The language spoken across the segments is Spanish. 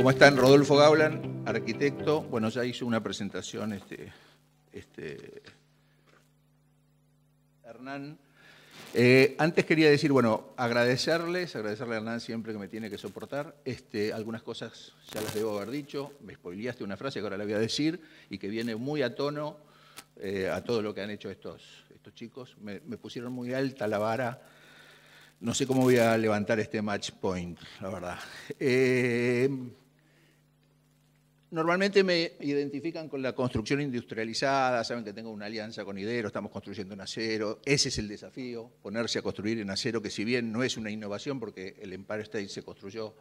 ¿Cómo están? Rodolfo Gaulan, arquitecto. Bueno, ya hizo una presentación, este, este Hernán. Eh, antes quería decir, bueno, agradecerles, agradecerle a Hernán siempre que me tiene que soportar. Este, algunas cosas ya las debo haber dicho, me spoileaste una frase que ahora la voy a decir y que viene muy a tono eh, a todo lo que han hecho estos, estos chicos. Me, pusieron muy alta la vara. No sé cómo voy a levantar este match point, la verdad. Eh, Normalmente me identifican con la construcción industrializada, saben que tengo una alianza con Idero, estamos construyendo en acero, ese es el desafío, ponerse a construir en acero, que si bien no es una innovación, porque el Empire State se construyó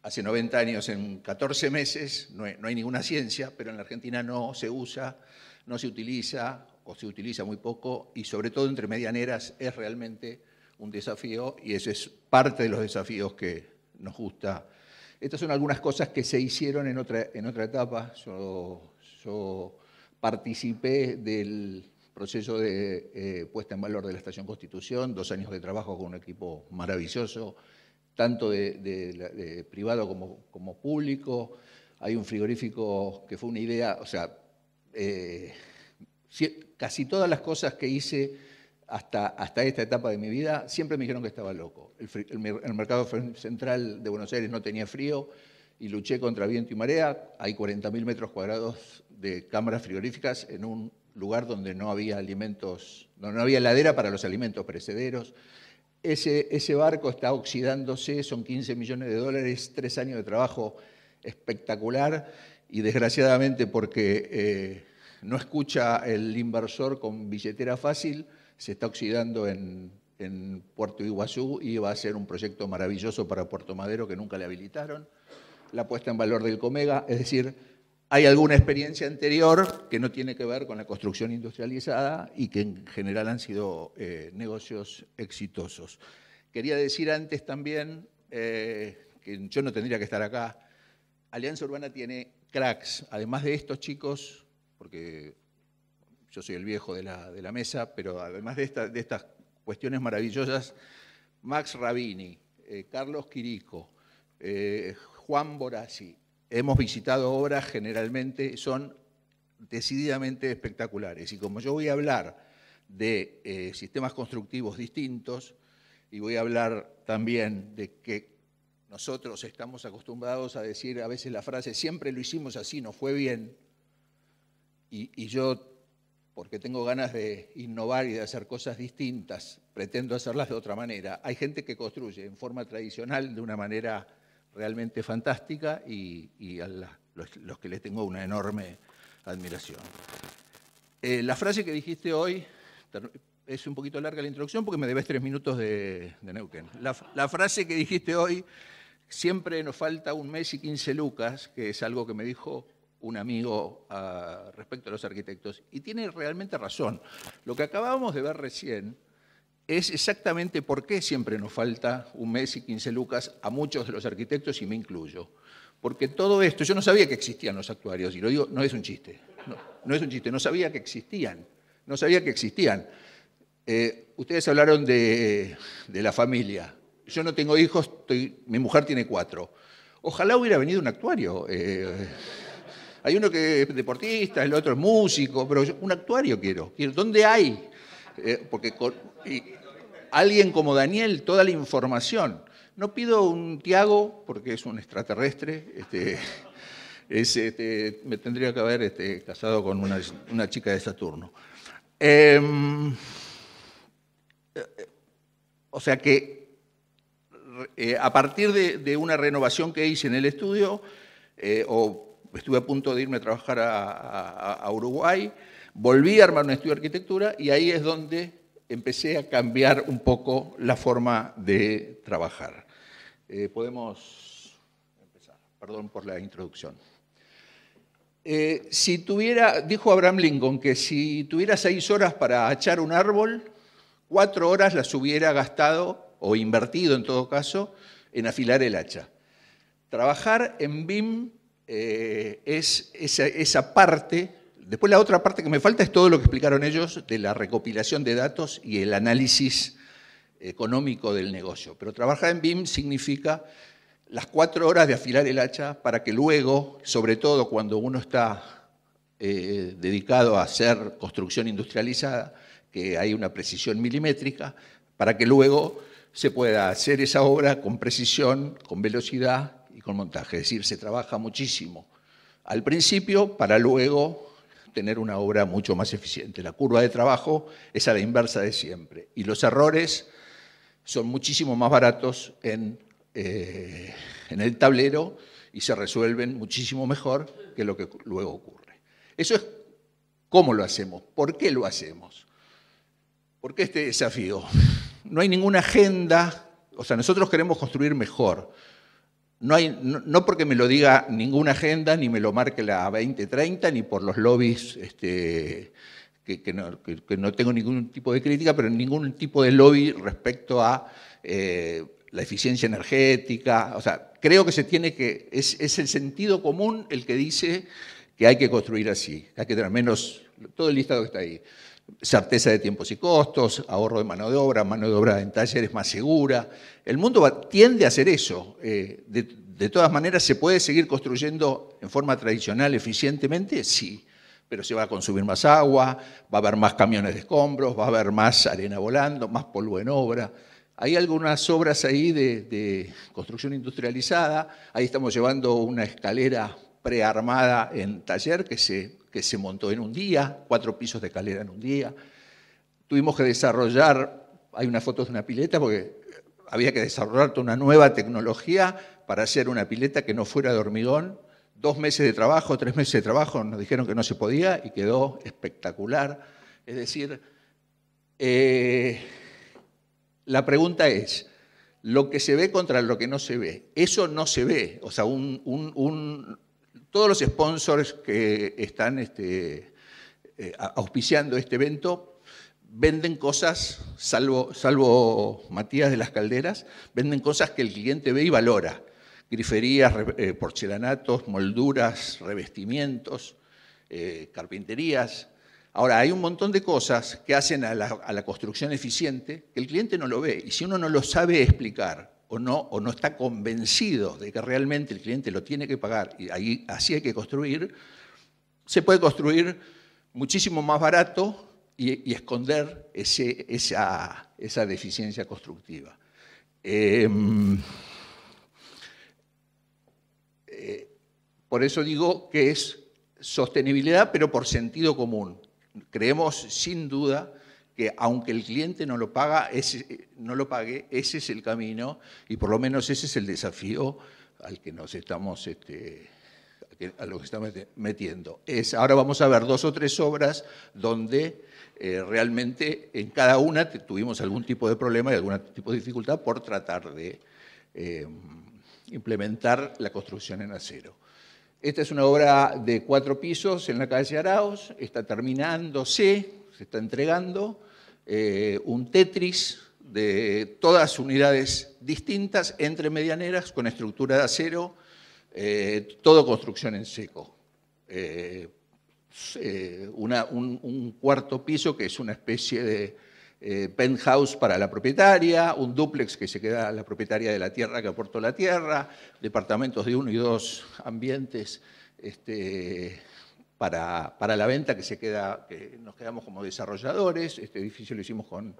hace 90 años en 14 meses, no hay, ninguna ciencia, pero en la Argentina no se usa, no se utiliza o se utiliza muy poco y sobre todo entre medianeras es realmente un desafío y ese es parte de los desafíos que nos gusta estas son algunas cosas que se hicieron en otra, en otra etapa. Yo, participé del proceso de eh, puesta en valor de la Estación Constitución, dos años de trabajo con un equipo maravilloso, tanto de, privado como, público. Hay un frigorífico que fue una idea, o sea, eh, casi todas las cosas que hice hasta, esta etapa de mi vida, siempre me dijeron que estaba loco. El, mercado central de Buenos Aires no tenía frío y luché contra viento y marea. Hay 40.000 metros cuadrados de cámaras frigoríficas en un lugar donde no había alimentos, no había heladera para los alimentos perecederos. Ese, barco está oxidándose, son 15 millones de dólares, tres años de trabajo espectacular y desgraciadamente porque eh, no escucha el inversor con billetera fácil, se está oxidando en, Puerto Iguazú y va a ser un proyecto maravilloso para Puerto Madero que nunca le habilitaron. La puesta en valor del Comega, es decir, hay alguna experiencia anterior que no tiene que ver con la construcción industrializada y que en general han sido eh, negocios exitosos. Quería decir antes también, eh, que yo no tendría que estar acá, Alianza Urbana tiene cracks, además de estos chicos, porque yo soy el viejo de la, de la mesa, pero además de, de, estas cuestiones maravillosas, Max Rabini, eh, Carlos Quirico, eh, Juan Borassi, hemos visitado obras generalmente, son decididamente espectaculares. Y como yo voy a hablar de eh, sistemas constructivos distintos y voy a hablar también de que nosotros estamos acostumbrados a decir a veces la frase, siempre lo hicimos así, no fue bien, y, y yo porque tengo ganas de innovar y de hacer cosas distintas, pretendo hacerlas de otra manera. Hay gente que construye en forma tradicional de una manera realmente fantástica y, a los, que les tengo una enorme admiración. Eh, la frase que dijiste hoy, es un poquito larga la introducción porque me debes tres minutos de, Neuquén. La, frase que dijiste hoy, siempre nos falta un mes y quince lucas, que es algo que me dijo un amigo ah, respecto a los arquitectos, y tiene realmente razón. Lo que acabamos de ver recién es exactamente por qué siempre nos falta un mes y 15 lucas a muchos de los arquitectos, y me incluyo. Porque todo esto, yo no sabía que existían los actuarios, y lo digo, no es un chiste, no, es un chiste, no sabía que existían, no sabía que existían. Eh, ustedes hablaron de, la familia. Yo no tengo hijos, mi mujer tiene cuatro. Ojalá hubiera venido un actuario. Eh, hay uno que es deportista, el otro es músico, pero un actuario quiero. ¿Dónde hay? Eh, porque alguien como Daniel, toda la información. No pido un Tiago, porque es un extraterrestre, este, este me tendría que haber este, casado con una, chica de Saturno. Em, o sea que eh, a partir de, una renovación que hice en el estudio, eh, o estuve a punto de irme a trabajar a, Uruguay, volví a armar un estudio de arquitectura y ahí es donde empecé a cambiar un poco la forma de trabajar. Eh, podemos empezar, perdón por la introducción. Eh, si tuviera, dijo Abraham Lincoln que si tuviera seis horas para achar un árbol, cuatro horas las hubiera gastado, o invertido en todo caso, en afilar el hacha. Trabajar en BIM eh, es esa, parte. Después la otra parte que me falta es todo lo que explicaron ellos de la recopilación de datos y el análisis económico del negocio. Pero trabajar en BIM significa las cuatro horas de afilar el hacha para que luego, sobre todo cuando uno está eh, dedicado a hacer construcción industrializada, que hay una precisión milimétrica, para que luego se pueda hacer esa obra con precisión, con velocidad y con montaje. Es decir, se trabaja muchísimo al principio para luego tener una obra mucho más eficiente. La curva de trabajo es a la inversa de siempre. Y los errores son muchísimo más baratos en, eh, en el tablero y se resuelven muchísimo mejor que lo que luego ocurre. Eso es cómo lo hacemos, por qué lo hacemos, por qué este desafío. No hay ninguna agenda, o sea, nosotros queremos construir mejor, no, hay, no, porque me lo diga ninguna agenda, ni me lo marque la 2030, ni por los lobbies, este, que, no, tengo ningún tipo de crítica, pero ningún tipo de lobby respecto a eh, la eficiencia energética. O sea, creo que se tiene que. Es, es el sentido común el que dice que hay que construir así, hay que tener menos. Todo el listado que está ahí certeza de tiempos y costos, ahorro de mano de obra, mano de obra en talleres más segura. El mundo tiende a hacer eso. Eh, de, todas maneras, ¿se puede seguir construyendo en forma tradicional eficientemente? Sí, pero se va a consumir más agua, va a haber más camiones de escombros, va a haber más arena volando, más polvo en obra. Hay algunas obras ahí de construcción industrializada, ahí estamos llevando una escalera prearmada en taller que se, que se montó en un día, cuatro pisos de calera en un día. Tuvimos que desarrollar, hay unas fotos de una pileta porque había que desarrollar una nueva tecnología para hacer una pileta que no fuera de hormigón. Dos meses de trabajo, tres meses de trabajo, nos dijeron que no se podía y quedó espectacular. Es decir, eh, la pregunta es, lo que se ve contra lo que no se ve. Eso no se ve. O sea, un, todos los sponsors que están este, eh, auspiciando este evento venden cosas, salvo, Matías de las Calderas, venden cosas que el cliente ve y valora. Griferías, eh, porcelanatos, molduras, revestimientos, eh, carpinterías. Ahora, hay un montón de cosas que hacen a la, a la construcción eficiente que el cliente no lo ve. Y si uno no lo sabe explicar, o no, está convencido de que realmente el cliente lo tiene que pagar y así hay que construir, se puede construir muchísimo más barato y, esconder esa, deficiencia constructiva. Em, eh, por eso digo que es sostenibilidad, pero por sentido común. Creemos sin duda aunque el cliente no lo, paga, eh, no lo pague, ese es el camino y por lo menos ese es el desafío al que nos estamos, este, a lo que estamos metiendo. Es, ahora vamos a ver dos o tres obras donde eh, realmente en cada una tuvimos algún tipo de problema y algún tipo de dificultad por tratar de em, implementar la construcción en acero. Esta es una obra de cuatro pisos en la calle Araos, está terminándose, está entregando, eh, un Tetris de todas unidades distintas entre medianeras con estructura de acero, eh, todo construcción en seco. Eh, un, cuarto piso que es una especie de penthouse para la propietaria, un duplex que se queda la propietaria de la tierra que aportó la tierra, departamentos de uno y dos ambientes este, para, la venta que, se queda, que nos quedamos como desarrolladores. Este edificio lo hicimos con,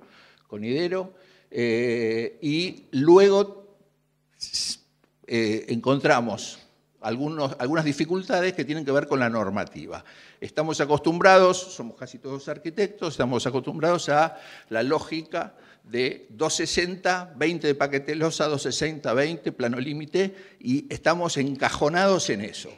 con Idero. Eh, y luego eh, encontramos algunas dificultades que tienen que ver con la normativa. Estamos acostumbrados, somos casi todos arquitectos, estamos acostumbrados a la lógica de 260, 20 de paquetelosa, 260, 20, plano límite, y estamos encajonados en eso.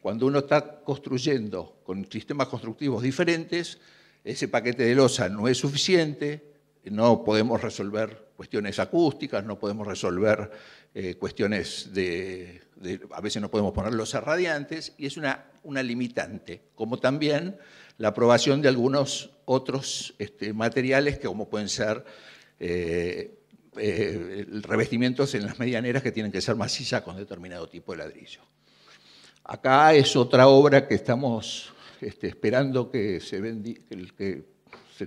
Cuando uno está construyendo con sistemas constructivos diferentes, ese paquete de losa no es suficiente, no podemos resolver cuestiones acústicas, no podemos resolver eh, cuestiones de, a veces no podemos poner losas radiantes, y es una, limitante, como también la aprobación de algunos otros este, materiales que como pueden ser eh, eh, revestimientos en las medianeras que tienen que ser macizas con determinado tipo de ladrillo. Acá es otra obra que estamos este, esperando que se,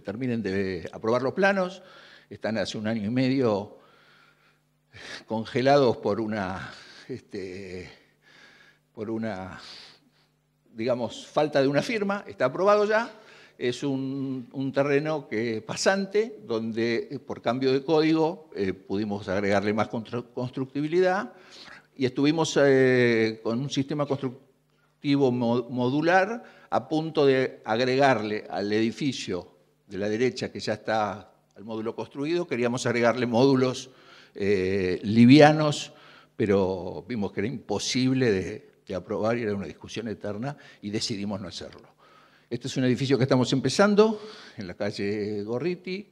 terminen de aprobar los planos. Están hace un año y medio congelados por una, este, por una, digamos, falta de una firma. Está aprobado ya. Es un, terreno que, pasante, donde por cambio de código eh, pudimos agregarle más constructibilidad y estuvimos eh, con un sistema constructivo modular a punto de agregarle al edificio de la derecha que ya está al módulo construido, queríamos agregarle módulos eh, livianos, pero vimos que era imposible de, aprobar y era una discusión eterna y decidimos no hacerlo. Este es un edificio que estamos empezando en la calle Gorriti,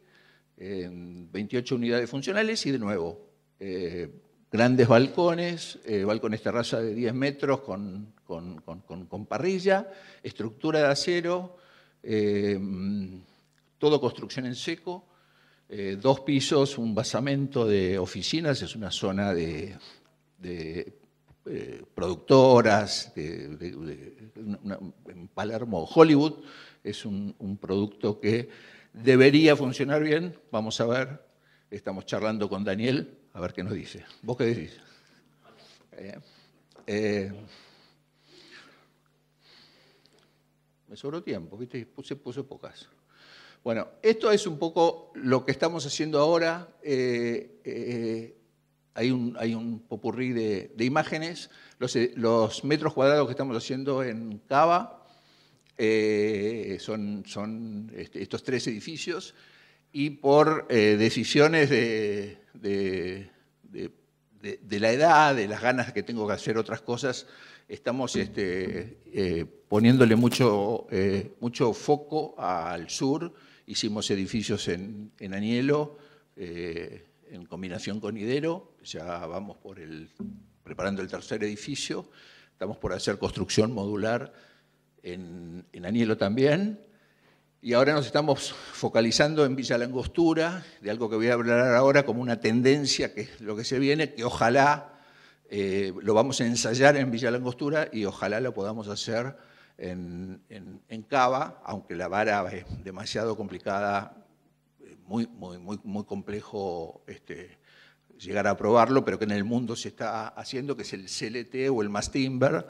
28 unidades funcionales y de nuevo, eh, grandes balcones, eh, balcones terraza de 10 metros con, parrilla, estructura de acero, eh, todo construcción en seco, eh, dos pisos, un basamento de oficinas, es una zona de, productoras, en Palermo, Hollywood, es un producto que debería funcionar bien, vamos a ver, estamos charlando con Daniel a ver qué nos dice. ¿Vos qué decís? Eh, eh, me sobró tiempo, ¿viste? Puse, puso pocas. Bueno, esto es un poco lo que estamos haciendo ahora. Eh, hay, un, popurrí de, imágenes. Los, metros cuadrados que estamos haciendo en Cava son, este, estos tres edificios y por decisiones de de, la edad, de las ganas que tengo que hacer otras cosas, estamos este, eh, poniéndole mucho, eh, mucho foco al sur. Hicimos edificios en, en Anielo, eh, en combinación con Hidero, ya vamos por el, preparando el tercer edificio, estamos por hacer construcción modular en, en Anielo también, y ahora nos estamos focalizando en Villa Langostura, de algo que voy a hablar ahora como una tendencia, que es lo que se viene, que ojalá eh, lo vamos a ensayar en Villa Langostura y ojalá lo podamos hacer en, Cava, aunque la vara es demasiado complicada, muy, muy, muy, complejo este, llegar a probarlo, pero que en el mundo se está haciendo, que es el CLT o el Mastimber,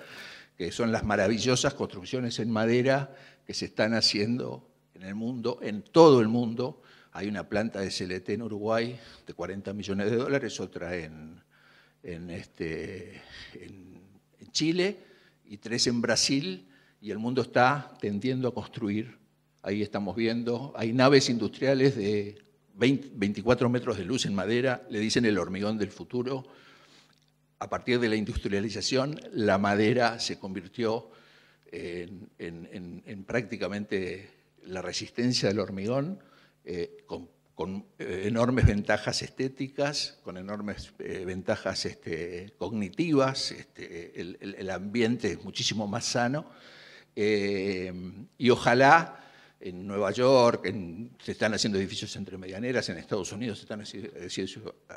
que son las maravillosas construcciones en madera que se están haciendo en el mundo, en todo el mundo. Hay una planta de CLT en Uruguay de 40 millones de dólares, otra este, en, Chile y tres en Brasil, y el mundo está tendiendo a construir. Ahí estamos viendo, hay naves industriales de 24 metros de luz en madera, le dicen el hormigón del futuro. A partir de la industrialización, la madera se convirtió en, en prácticamente la resistencia del hormigón eh, con, eh, enormes ventajas estéticas, con enormes eh, ventajas este, cognitivas, este, el, ambiente es muchísimo más sano y ojalá en Nueva York, se están haciendo edificios entre medianeras, en Estados Unidos se están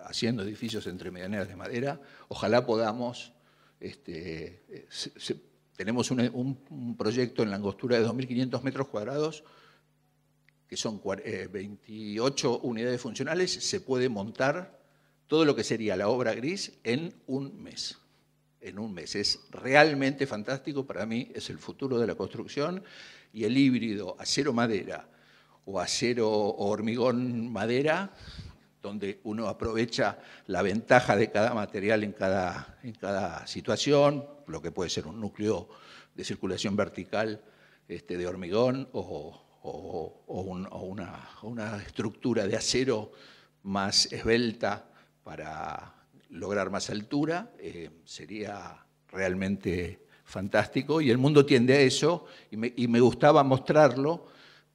haciendo edificios entre medianeras de madera. Ojalá podamos este, tenemos un, proyecto en la angostura de 2.500 metros cuadrados, que son 28 eh, unidades funcionales, se puede montar todo lo que sería la obra gris en un mes. En un mes. Es realmente fantástico, para mí es el futuro de la construcción y el híbrido acero-madera o acero hormigón-madera donde uno aprovecha la ventaja de cada material en cada, situación, lo que puede ser un núcleo de circulación vertical este, de hormigón o, una, estructura de acero más esbelta para lograr más altura, eh, sería realmente fantástico. Y el mundo tiende a eso, y me gustaba mostrarlo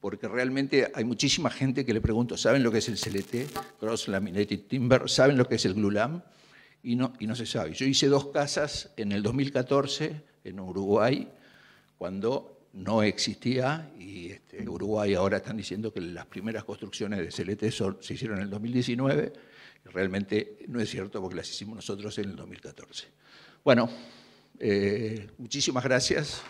porque realmente hay muchísima gente que le pregunto, ¿saben lo que es el CLT, Cross Laminated Timber? ¿Saben lo que es el Glulam? Y no, y no se sabe. Yo hice dos casas en el 2014 en Uruguay, cuando no existía y en este, Uruguay ahora están diciendo que las primeras construcciones de CLT se hicieron en el 2019. Realmente no es cierto porque las hicimos nosotros en el 2014. Bueno, eh, muchísimas gracias.